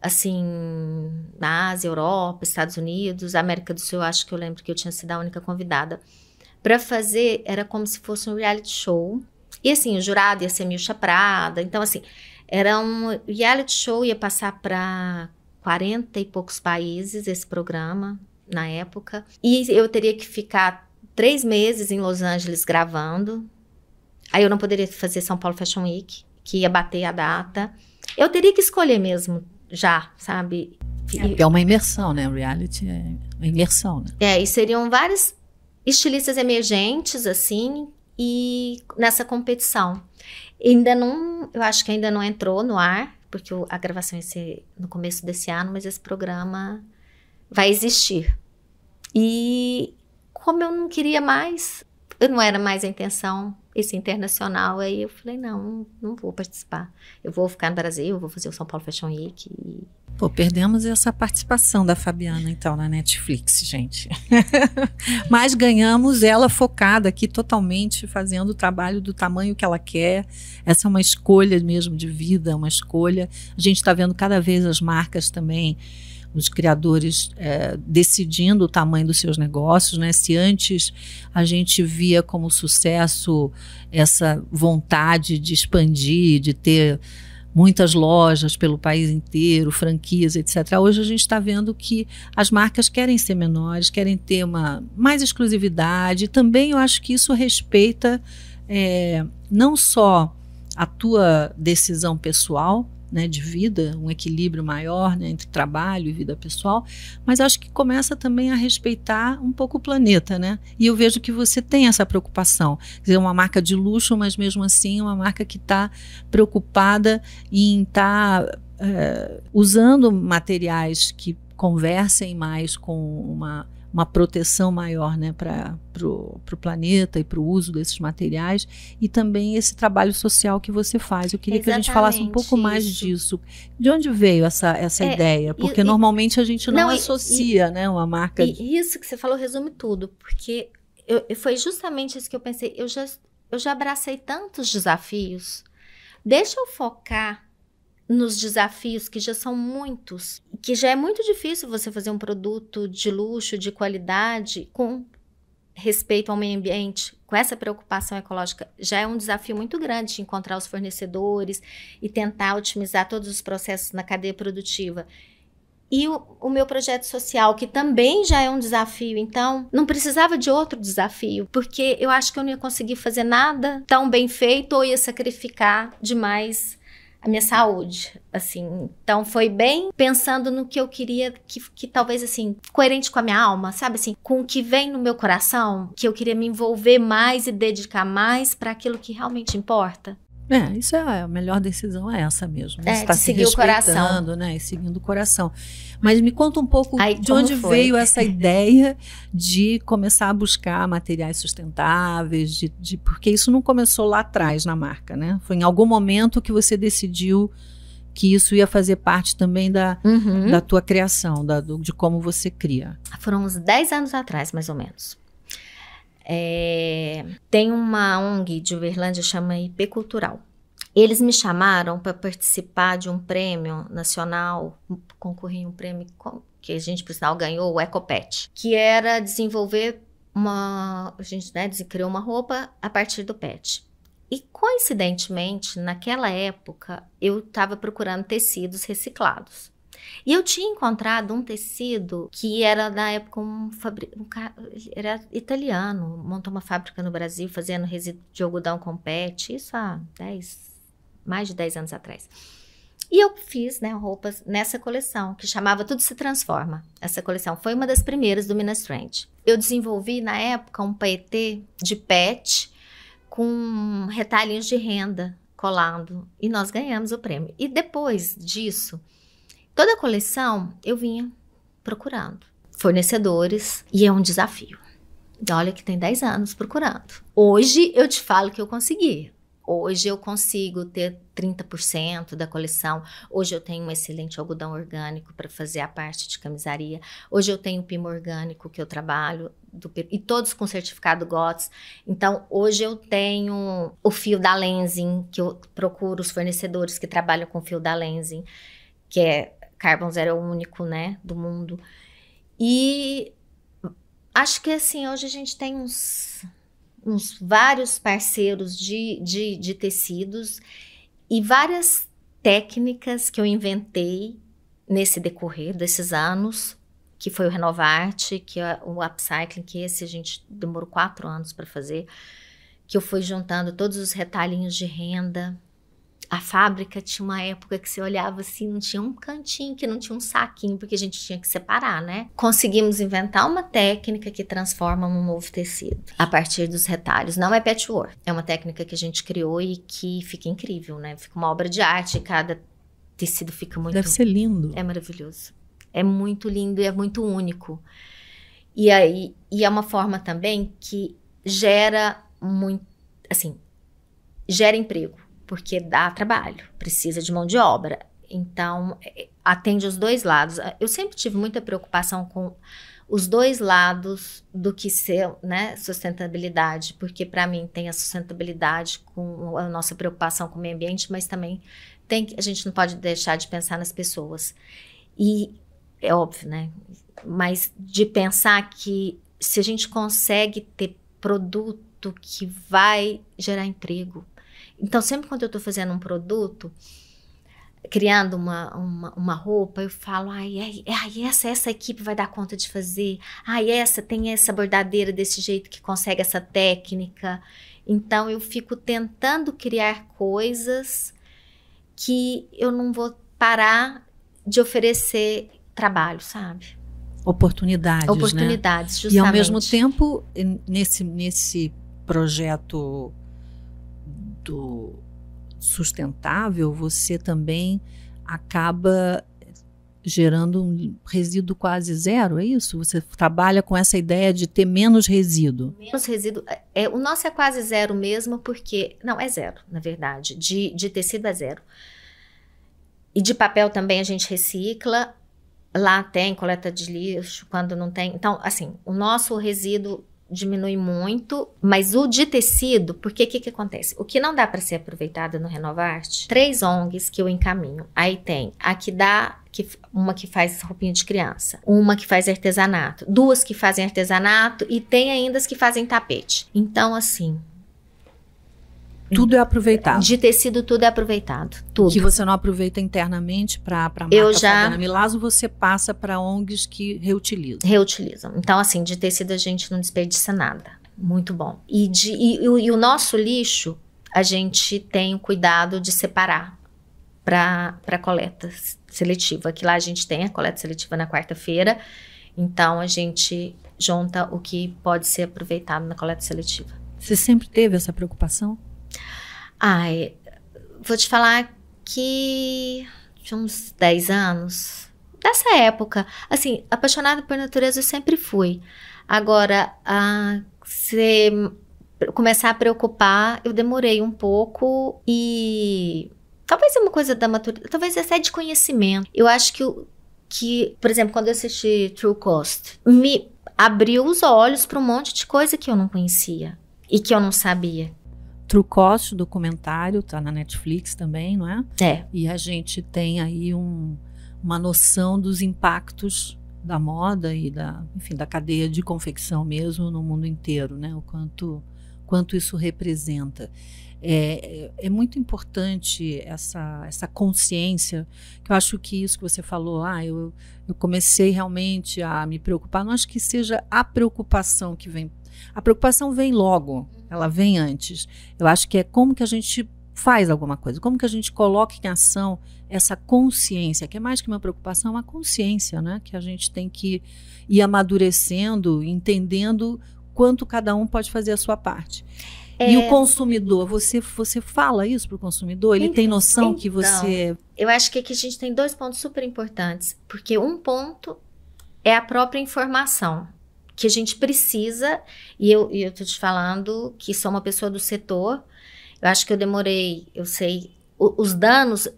assim, na Ásia, Europa, Estados Unidos, América do Sul, eu acho que eu lembro que eu tinha sido a única convidada, para fazer, era como se fosse um reality show. E assim, o jurado ia ser Milcha Prada, então assim, era um reality show, ia passar para 40 e poucos países esse programa, na época. E eu teria que ficar três meses em Los Angeles gravando. Aí eu não poderia fazer São Paulo Fashion Week, que ia bater a data. Eu teria que escolher mesmo já, sabe? É, é uma imersão, né? reality é uma imersão, né? É, e seriam vários estilistas emergentes, assim, e nessa competição. Ainda não, eu acho que ainda não entrou no ar, porque a gravação ia ser no começo desse ano, mas esse programa vai existir. E como eu não queria mais, eu não era mais a intenção esse internacional. Aí eu falei, não, não vou participar. Eu vou ficar no Brasil, vou fazer o São Paulo Fashion Week. E... Pô, perdemos essa participação da Fabiana, então, na Netflix, gente. Mas ganhamos ela focada aqui totalmente, fazendo o trabalho do tamanho que ela quer. Essa é uma escolha mesmo de vida, uma escolha. A gente está vendo cada vez as marcas também os criadores é, decidindo o tamanho dos seus negócios, né? Se antes a gente via como sucesso essa vontade de expandir, de ter muitas lojas pelo país inteiro, franquias, etc. Hoje a gente está vendo que as marcas querem ser menores, querem ter uma mais exclusividade. Também eu acho que isso respeita é, não só a tua decisão pessoal, né, de vida, um equilíbrio maior né, entre trabalho e vida pessoal, mas acho que começa também a respeitar um pouco o planeta, né? E eu vejo que você tem essa preocupação, quer dizer, uma marca de luxo, mas mesmo assim uma marca que está preocupada em estar tá, é, usando materiais que conversem mais com uma uma proteção maior né, para o planeta e para o uso desses materiais e também esse trabalho social que você faz. Eu queria Exatamente, que a gente falasse um pouco isso. mais disso. De onde veio essa, essa é, ideia? Porque e, normalmente a gente não, não associa e, né, uma marca. E de... isso que você falou resume tudo, porque eu, foi justamente isso que eu pensei. Eu já, eu já abracei tantos desafios. Deixa eu focar nos desafios que já são muitos, que já é muito difícil você fazer um produto de luxo, de qualidade, com respeito ao meio ambiente, com essa preocupação ecológica, já é um desafio muito grande encontrar os fornecedores e tentar otimizar todos os processos na cadeia produtiva. E o, o, meu projeto social, que também já é um desafio, então não precisava de outro desafio, porque eu acho que eu não ia conseguir fazer nada tão bem feito ou ia sacrificar demais a minha saúde, assim. Então foi bem pensando no que eu queria que, que talvez assim, coerente com a minha alma, sabe assim, com o que vem no meu coração, que eu queria me envolver mais e dedicar mais para aquilo que realmente importa. É, isso é a melhor decisão é essa mesmo. Né? É, está se respeitando, né? E seguindo o coração. Mas me conta um pouco Aí, de onde foi? veio essa ideia de começar a buscar materiais sustentáveis, de, de, porque isso não começou lá atrás na marca, né? Foi em algum momento que você decidiu que isso ia fazer parte também da, uhum. da tua criação, da, do, de como você cria. Foram uns 10 anos atrás, mais ou menos. É, tem uma ONG de Uberlândia chama IP Cultural. Eles me chamaram para participar de um prêmio nacional, concorri um prêmio que a gente, por sinal, ganhou, o Ecopet, que era desenvolver uma. A gente né, criou uma roupa a partir do pet. E coincidentemente, naquela época, eu estava procurando tecidos reciclados. E eu tinha encontrado um tecido que era na época um, fabri... um ca... era italiano, montou uma fábrica no Brasil fazendo resíduo de algodão com pet, isso há 10, mais de 10 anos atrás. E eu fiz né, roupas nessa coleção, que chamava Tudo Se Transforma. Essa coleção foi uma das primeiras do Minas Trend. Eu desenvolvi, na época, um paetê de pet com retalhinhos de renda colando E nós ganhamos o prêmio. E depois disso, Toda a coleção eu vinha procurando fornecedores e é um desafio. Olha que tem 10 anos procurando. Hoje eu te falo que eu consegui. Hoje eu consigo ter 30% da coleção. Hoje eu tenho um excelente algodão orgânico para fazer a parte de camisaria. Hoje eu tenho o pimo orgânico que eu trabalho do, e todos com certificado GOTS. Então, hoje eu tenho o fio da lensing, que eu procuro os fornecedores que trabalham com fio da lensing, que é Carbons era é o único, né, do mundo. E acho que assim, hoje a gente tem uns, uns vários parceiros de, de, de tecidos e várias técnicas que eu inventei nesse decorrer desses anos, que foi o Renovarte, que é o Upcycling, que esse a gente demorou quatro anos para fazer, que eu fui juntando todos os retalhinhos de renda, a fábrica tinha uma época que você olhava assim, não tinha um cantinho que não tinha um saquinho, porque a gente tinha que separar, né? Conseguimos inventar uma técnica que transforma um novo tecido a partir dos retalhos. Não é patchwork, é uma técnica que a gente criou e que fica incrível, né? Fica uma obra de arte, cada tecido fica muito. Deve ser lindo. É maravilhoso. É muito lindo e é muito único. E aí, e é uma forma também que gera muito, assim, gera emprego porque dá trabalho, precisa de mão de obra. Então, é, atende os dois lados. Eu sempre tive muita preocupação com os dois lados do que ser né, sustentabilidade, porque para mim tem a sustentabilidade com a nossa preocupação com o meio ambiente, mas também tem que a gente não pode deixar de pensar nas pessoas. E é óbvio, né? Mas de pensar que se a gente consegue ter produto que vai gerar emprego, então, sempre quando eu estou fazendo um produto, criando uma, uma, uma, roupa, eu falo, ai, ai, ai, essa, essa equipe vai dar conta de fazer, ai, essa tem essa bordadeira desse jeito que consegue essa técnica. Então eu fico tentando criar coisas que eu não vou parar de oferecer trabalho, sabe? Oportunidades. Né? Oportunidades, né? justamente. E ao mesmo tempo, nesse, nesse projeto muito sustentável, você também acaba gerando um resíduo quase zero, é isso? Você trabalha com essa ideia de ter menos resíduo. Menos resíduo. É, é, o nosso é quase zero mesmo, porque. Não, é zero, na verdade. De, de tecido é zero. E de papel também a gente recicla. Lá tem coleta de lixo, quando não tem. Então, assim, o nosso resíduo diminui muito, mas o de tecido, porque o que, que acontece? O que não dá para ser aproveitado no Renovarte, três ONGs que eu encaminho. Aí tem a que dá que, uma que faz roupinha de criança, uma que faz artesanato, duas que fazem artesanato e tem ainda as que fazem tapete. Então, assim, tudo é aproveitado. De tecido, tudo é aproveitado. Tudo. Que você não aproveita internamente para a marca Eu já... Fadana Milazzo, você passa para ONGs que reutilizam. Reutilizam. Então, assim, de tecido a gente não desperdiça nada. Muito bom. E, de, e, e, o, e o nosso lixo, a gente tem o cuidado de separar para coleta seletiva. Que lá a gente tem a coleta seletiva na quarta-feira. Então, a gente junta o que pode ser aproveitado na coleta seletiva. Você sempre teve essa preocupação? Ai, vou te falar que de uns 10 anos, dessa época, assim, apaixonada por natureza eu sempre fui. Agora, a se começar a preocupar, eu demorei um pouco e talvez é uma coisa da maturidade, talvez é até de conhecimento. Eu acho que que, por exemplo, quando eu assisti True Cost, me abriu os olhos para um monte de coisa que eu não conhecia e que eu não sabia True Cost, documentário, tá na Netflix também, não é? É. E a gente tem aí um, uma noção dos impactos da moda e da, enfim, da cadeia de confecção mesmo no mundo inteiro, né? O quanto, quanto isso representa. É, é, é muito importante essa, essa consciência, que eu acho que isso que você falou, ah, eu, eu comecei realmente a me preocupar, não acho que seja a preocupação que vem a preocupação vem logo, ela vem antes. Eu acho que é como que a gente faz alguma coisa, como que a gente coloca em ação essa consciência, que é mais que uma preocupação, é uma consciência, né? Que a gente tem que ir amadurecendo, entendendo quanto cada um pode fazer a sua parte. É... E o é. consumidor, você, você fala isso para o consumidor? Ele então, tem noção então, que você. Eu acho que aqui a gente tem dois pontos super importantes, porque um ponto é a própria informação que a gente precisa, e eu, eu tô te falando que sou uma pessoa do setor, eu acho que eu demorei, eu sei, os danos,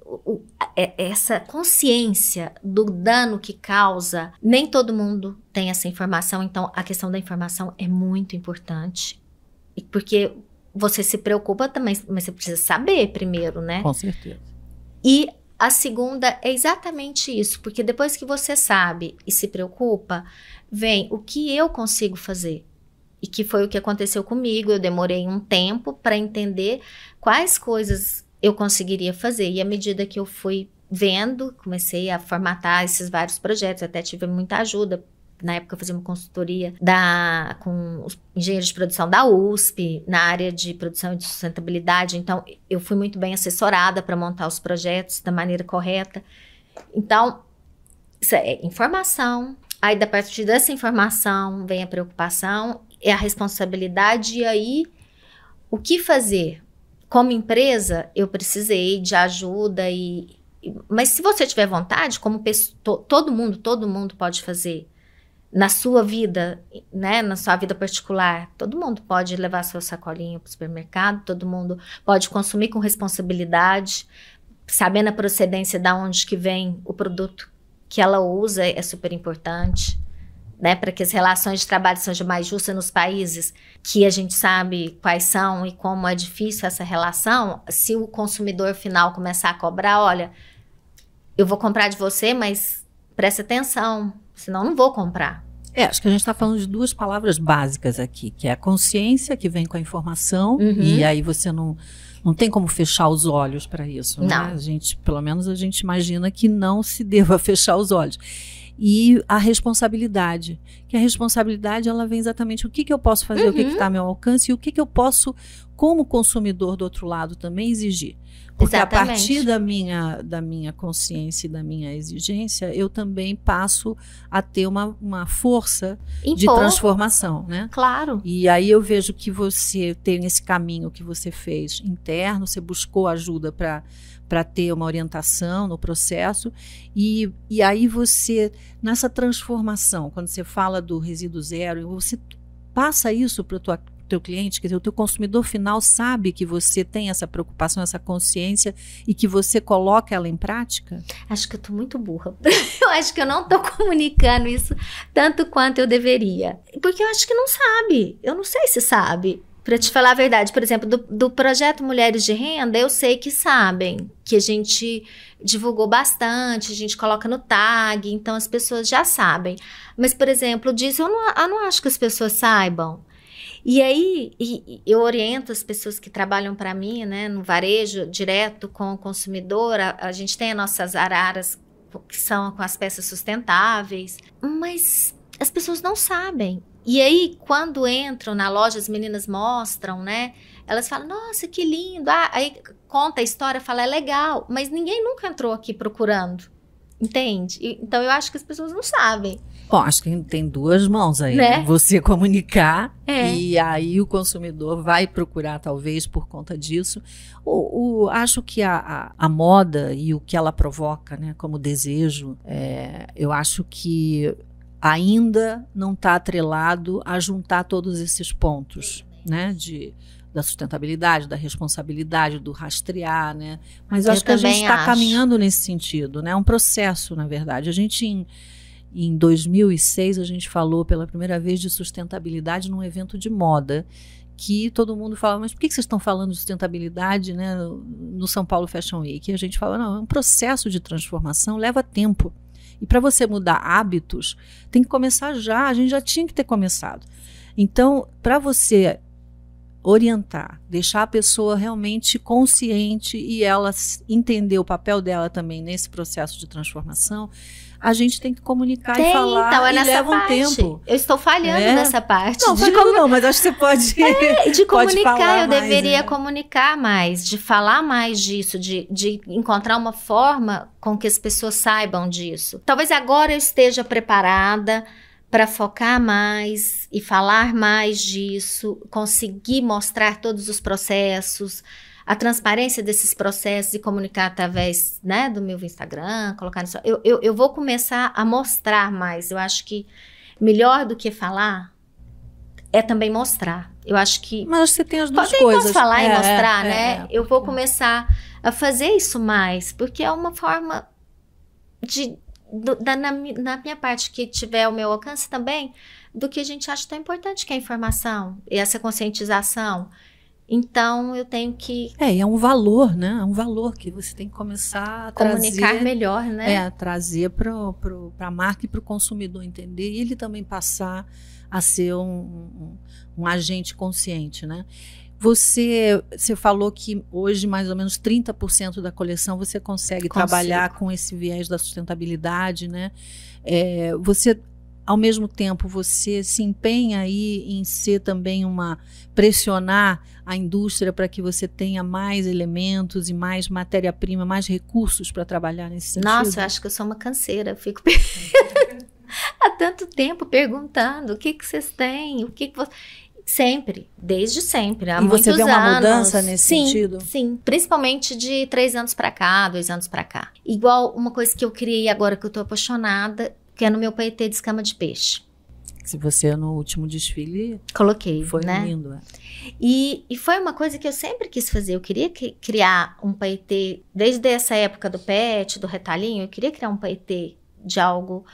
é, essa consciência do dano que causa, nem todo mundo tem essa informação, então a questão da informação é muito importante. Porque você se preocupa também, mas você precisa saber primeiro, né? Com certeza. E a segunda é exatamente isso, porque depois que você sabe e se preocupa, vem o que eu consigo fazer. E que foi o que aconteceu comigo. Eu demorei um tempo para entender quais coisas eu conseguiria fazer. E à medida que eu fui vendo, comecei a formatar esses vários projetos, até tive muita ajuda. Na época eu fazia uma consultoria da, com os engenheiros de produção da USP, na área de produção e de sustentabilidade. Então, eu fui muito bem assessorada para montar os projetos da maneira correta. Então, isso é informação, Aí, da partir dessa informação, vem a preocupação, é a responsabilidade, e aí, o que fazer? Como empresa, eu precisei de ajuda e. Mas se você tiver vontade, como pessoa, todo mundo, todo mundo pode fazer na sua vida, né, na sua vida particular, todo mundo pode levar sua sacolinha para o supermercado, todo mundo pode consumir com responsabilidade, sabendo a procedência da onde que vem o produto que ela usa é super importante. Né, para que as relações de trabalho sejam mais justas nos países que a gente sabe quais são e como é difícil essa relação, se o consumidor final começar a cobrar, olha, eu vou comprar de você, mas preste atenção, senão não vou comprar. É, acho que a gente está falando de duas palavras básicas aqui, que é a consciência que vem com a informação, uhum. e aí você não não tem como fechar os olhos para isso. Né? Não. Né? A gente, pelo menos a gente imagina que não se deva fechar os olhos e a responsabilidade. Que a responsabilidade ela vem exatamente o que, que eu posso fazer, uhum. o que está uhum. ao meu alcance e o que, que eu posso, como consumidor do outro lado, também exigir. Porque exatamente. a partir da minha, da minha consciência e da minha exigência, eu também passo a ter uma, uma força Impor. de transformação, né? Claro. E aí eu vejo que você tem esse caminho que você fez interno, você buscou ajuda para para ter uma orientação no processo. E, e aí você, nessa transformação, quando você fala do resíduo zero, você passa isso para o teu cliente, quer dizer, o teu consumidor final sabe que você tem essa preocupação, essa consciência e que você coloca ela em prática? Acho que eu tô muito burra. eu acho que eu não estou comunicando isso tanto quanto eu deveria. Porque eu acho que não sabe. Eu não sei se sabe. Para te falar a verdade, por exemplo, do, do, projeto Mulheres de Renda, eu sei que sabem que a gente divulgou bastante, a gente coloca no tag, então as pessoas já sabem. Mas, por exemplo, disso eu não, eu não acho que as pessoas saibam. E aí, e, eu oriento as pessoas que trabalham para mim, né, no varejo, direto com o consumidor. A, a gente tem as nossas araras, que são com as peças sustentáveis, mas as pessoas não sabem. E aí, quando entram na loja, as meninas mostram, né? Elas falam, nossa, que lindo. Ah, aí conta a história, fala, é legal. Mas ninguém nunca entrou aqui procurando. Entende? Então eu acho que as pessoas não sabem. Bom, acho que tem duas mãos aí. Né? né? Você comunicar é. e aí o consumidor vai procurar, talvez, por conta disso. O, o acho que a, a, a, moda e o que ela provoca, né, como desejo, é, eu acho que ainda não está atrelado a juntar todos esses pontos, né? De, da sustentabilidade, da responsabilidade, do rastrear, né? Mas eu acho que a gente está caminhando nesse sentido, né? É um processo, na verdade. A gente em, em 2006 a gente falou pela primeira vez de sustentabilidade num evento de moda que todo mundo fala, mas por que vocês estão falando de sustentabilidade né, no São Paulo Fashion Week? E a gente fala, não, é um processo de transformação, leva tempo. E para você mudar hábitos, tem que começar já. A gente já tinha que ter começado. Então, para você orientar, deixar a pessoa realmente consciente e ela entender o papel dela também nesse processo de transformação, a gente tem que comunicar tem, e falar então, é e leva parte. um tempo. Eu estou falhando é? nessa parte. Não, de como... não, mas acho que você pode. É, de comunicar, pode eu mais, deveria é. comunicar mais, de falar mais disso, de, de encontrar uma forma com que as pessoas saibam disso. Talvez agora eu esteja preparada para focar mais e falar mais disso, conseguir mostrar todos os processos, a transparência desses processos e comunicar através né, do meu Instagram, colocar no seu. Eu, eu, eu vou começar a mostrar mais. Eu acho que melhor do que falar é também mostrar. Eu acho que. Mas você tem as duas Pode, coisas. Posso falar é, e é, mostrar, é, né? É, eu vou começar a fazer isso mais, porque é uma forma de do, da, na, na, minha parte que tiver o meu alcance também, do que a gente acha tão importante que é a informação e essa conscientização. Então eu tenho que. É, é um valor, né? É um valor que você tem que começar a comunicar trazer, melhor, né? É, trazer para a marca e para o consumidor entender e ele também passar a ser um, um, um agente consciente, né? Você, você falou que hoje mais ou menos 30% da coleção você consegue Consigo. trabalhar com esse viés da sustentabilidade, né? É, você ao mesmo tempo você se empenha aí em ser também uma pressionar a indústria para que você tenha mais elementos e mais matéria-prima, mais recursos para trabalhar nesse sentido? Nossa, eu acho que eu sou uma canseira, fico há tanto tempo perguntando o que que vocês têm, o que, que você... Sempre, desde sempre. Há e muitos você vê uma anos. mudança nesse sim, sentido? Sim, principalmente de três anos para cá, dois anos para cá. Igual uma coisa que eu criei agora que eu tô apaixonada, que é no meu paetê de escama de peixe. Se você é no último desfile. Coloquei. Foi né? lindo. É. E, e foi uma coisa que eu sempre quis fazer. Eu queria que, criar um paetê, desde essa época do pet, do retalhinho, eu queria criar um paetê de algo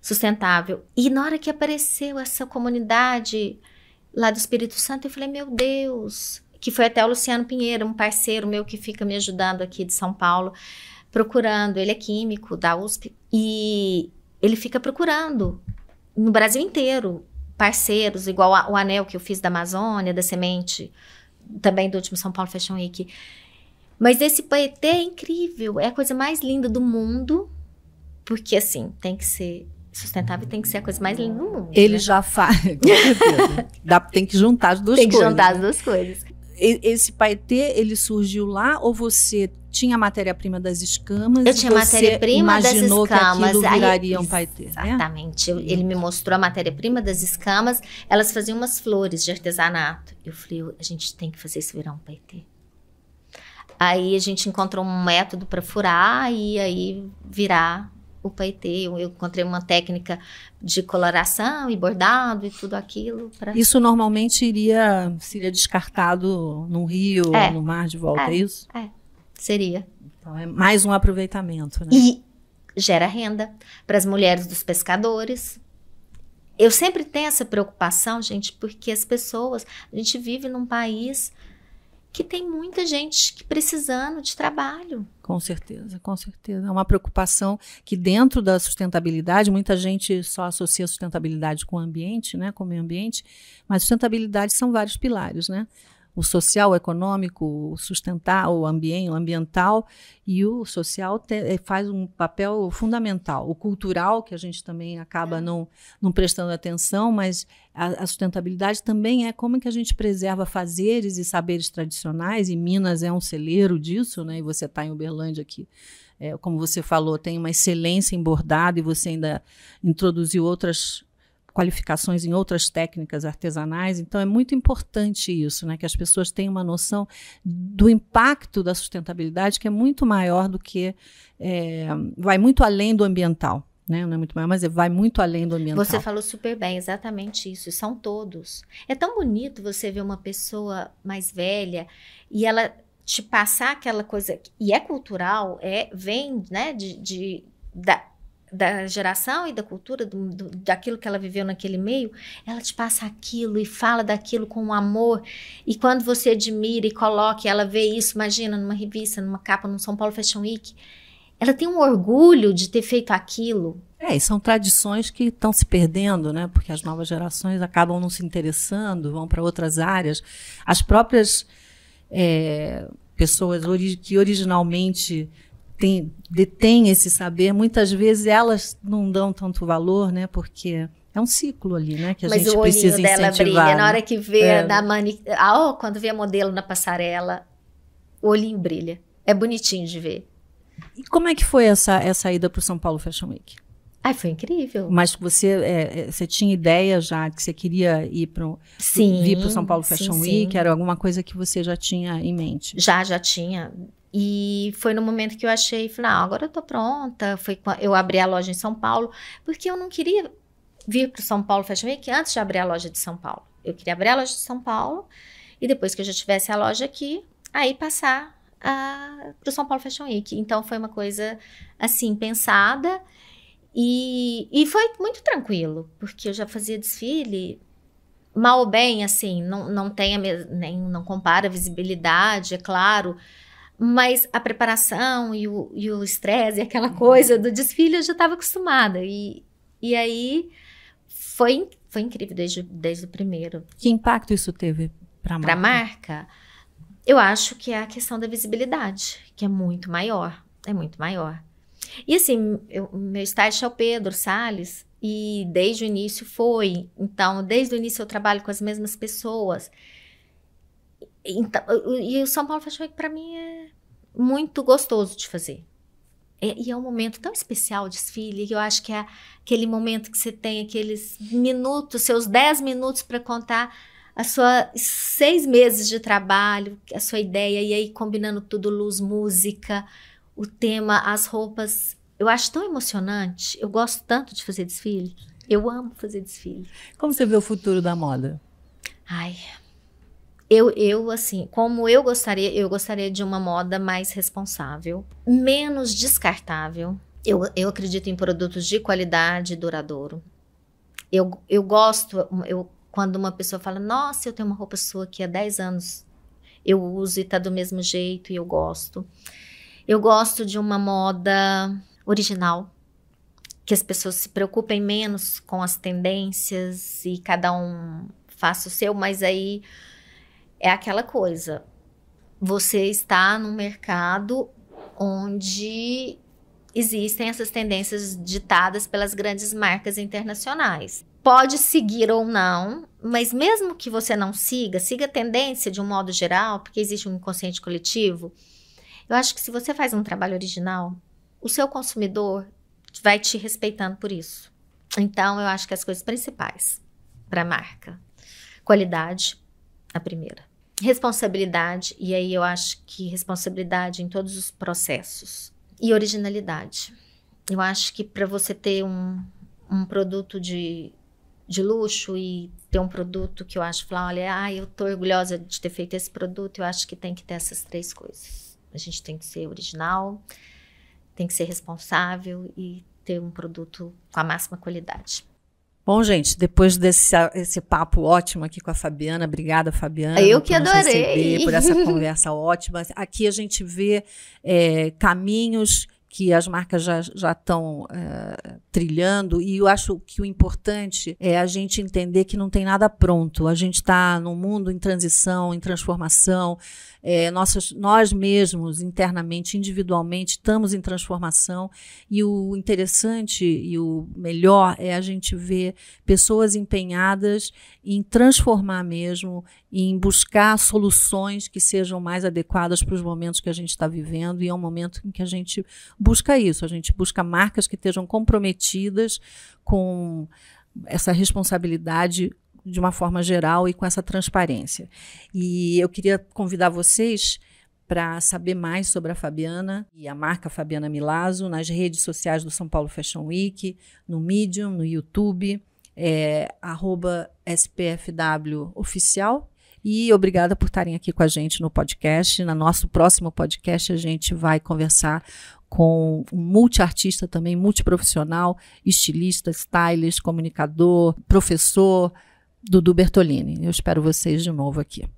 sustentável. E na hora que apareceu essa comunidade lá do Espírito Santo. Eu falei, meu Deus, que foi até o Luciano Pinheiro, um parceiro meu que fica me ajudando aqui de São Paulo, procurando. Ele é químico da USP e ele fica procurando no Brasil inteiro parceiros, igual a, o anel que eu fiz da Amazônia, da semente, também do último São Paulo Fashion Week. Mas esse paetê é incrível, é a coisa mais linda do mundo, porque assim, tem que ser sustentável tem que ser a coisa mais linda do mundo. Né? Ele né? já faz. Dá, tem que juntar as duas coisas. Tem que juntar as duas coisas. Esse paetê, ele surgiu lá ou você tinha a matéria-prima das escamas? Eu tinha matéria-prima das escamas. Que viraria Aí, um paetê, né? exatamente. Né? Eu, ele me mostrou a matéria-prima das escamas. Elas faziam umas flores de artesanato. Eu falei, a gente tem que fazer isso virar um paetê. Aí a gente encontrou um método para furar e aí virar o paetê. Eu, encontrei uma técnica de coloração e bordado e tudo aquilo. Pra... Isso normalmente iria seria descartado no rio, é, no mar de volta, é, é isso? É, seria. Então é mais um aproveitamento, né? E gera renda para as mulheres dos pescadores, eu sempre tenho essa preocupação, gente, porque as pessoas, a gente vive num país que tem muita gente que precisando de trabalho. Com certeza, com certeza. É uma preocupação que dentro da sustentabilidade, muita gente só associa sustentabilidade com o ambiente, né, com o meio ambiente, mas sustentabilidade são vários pilares, né? o social, o econômico, o o ambiente, o ambiental, e o social te, eh, faz um papel fundamental. O cultural, que a gente também acaba é. não, não prestando atenção, mas a, a, sustentabilidade também é como que a gente preserva fazeres e saberes tradicionais, e Minas é um celeiro disso, né? e você está em Uberlândia aqui. É, como você falou, tem uma excelência em bordado e você ainda introduziu outras qualificações em outras técnicas artesanais. Então, é muito importante isso, né? que as pessoas tenham uma noção do impacto da sustentabilidade, que é muito maior do que. É, vai muito além do ambiental. Né? Não é muito maior, mas é, vai muito além do ambiental. Você falou super bem, exatamente isso. São todos. É tão bonito você ver uma pessoa mais velha e ela te passar aquela coisa. E é cultural, é vem né, de, de da, da geração e da cultura, do, do, daquilo que ela viveu naquele meio, ela te passa aquilo e fala daquilo com amor. E quando você admira e coloca, ela vê isso, imagina, numa revista, numa capa, num São Paulo Fashion Week, ela tem um orgulho de ter feito aquilo. É, e são tradições que estão se perdendo, né? Porque as novas gerações acabam não se interessando, vão para outras áreas. As próprias é, pessoas ori que originalmente tem, detém esse saber, muitas vezes elas não dão tanto valor, né? Porque é um ciclo ali, né? Que a Mas gente o olhinho precisa dela incentivar, brilha. Né? Na hora né? que vê é. da mani... ah, oh, quando vê a modelo na passarela, o olhinho brilha. É bonitinho de ver. E como é que foi essa, essa ida para o São Paulo Fashion Week? Ai, foi incrível. Mas você, é, é você tinha ideia já que você queria ir para vir para o São Paulo Fashion sim, Week? Sim. Era alguma coisa que você já tinha em mente? Já, já tinha. E foi no momento que eu achei, falei, ah, agora eu tô pronta. Foi eu abri a loja em São Paulo, porque eu não queria vir para São Paulo Fashion Week antes de abrir a loja de São Paulo. Eu queria abrir a loja de São Paulo e depois que eu já tivesse a loja aqui, aí passar para o São Paulo Fashion Week. Então foi uma coisa assim pensada e, e foi muito tranquilo, porque eu já fazia desfile mal ou bem, assim, não, não tem a nem não compara a visibilidade, é claro, mas a preparação e o estresse e, aquela uhum. coisa do desfile eu já estava acostumada. E, e aí foi, foi incrível desde, desde o primeiro. Que impacto isso teve para a marca? Para a marca? Eu acho que é a questão da visibilidade, que é muito maior. É muito maior. E assim, eu, meu estágio é o Pedro Sales e desde o início foi. Então, desde o início eu trabalho com as mesmas pessoas. Então, e o São Paulo Fashion Week para mim é muito gostoso de fazer. É, e é um momento tão especial, desfile, que eu acho que é aquele momento que você tem aqueles minutos, seus dez minutos para contar a sua seis meses de trabalho, a sua ideia, e aí combinando tudo, luz, música, o tema, as roupas. Eu acho tão emocionante, eu gosto tanto de fazer desfile. Eu amo fazer desfile. Como você vê o futuro da moda? Ai, eu, eu, assim, como eu gostaria, eu gostaria de uma moda mais responsável, menos descartável. Eu, eu acredito em produtos de qualidade e duradouro. Eu, eu gosto, eu, quando uma pessoa fala, nossa, eu tenho uma roupa sua que há 10 anos eu uso e tá do mesmo jeito e eu gosto. Eu gosto de uma moda original, que as pessoas se preocupem menos com as tendências e cada um faça o seu, mas aí é aquela coisa. Você está num mercado onde existem essas tendências ditadas pelas grandes marcas internacionais. Pode seguir ou não, mas mesmo que você não siga, siga a tendência de um modo geral, porque existe um inconsciente coletivo. Eu acho que se você faz um trabalho original, o seu consumidor vai te respeitando por isso. Então, eu acho que as coisas principais para a marca: qualidade, a primeira. Responsabilidade, e aí eu acho que responsabilidade em todos os processos. E originalidade. Eu acho que para você ter um, um produto de, de luxo e ter um produto que eu acho, falar, olha, ah, eu tô orgulhosa de ter feito esse produto, eu acho que tem que ter essas três coisas. A gente tem que ser original, tem que ser responsável e ter um produto com a máxima qualidade. Bom, gente, depois desse esse papo ótimo aqui com a Fabiana, obrigada, Fabiana. Eu que adorei. por essa conversa ótima. Aqui a gente vê é, caminhos que as marcas já, já estão eh, trilhando, e eu acho que o importante é a gente entender que não tem nada pronto. A gente está num mundo em transição, em transformação. É, nossas, nós mesmos, internamente, individualmente, estamos em transformação. E o interessante e o melhor é a gente ver pessoas empenhadas em transformar mesmo, em buscar soluções que sejam mais adequadas para os momentos que a gente está vivendo. E é um momento em que a gente busca isso, a gente busca marcas que estejam comprometidas com essa responsabilidade de uma forma geral e com essa transparência. E eu queria convidar vocês para saber mais sobre a Fabiana e a marca Fabiana Milazzo nas redes sociais do São Paulo Fashion Week, no Medium, no YouTube, é, E obrigada por estarem aqui com a gente no podcast. No nosso próximo podcast, a gente vai conversar com um multiartista também, multiprofissional, estilista, stylist, comunicador, professor, Dudu Bertolini. Eu espero vocês de novo aqui.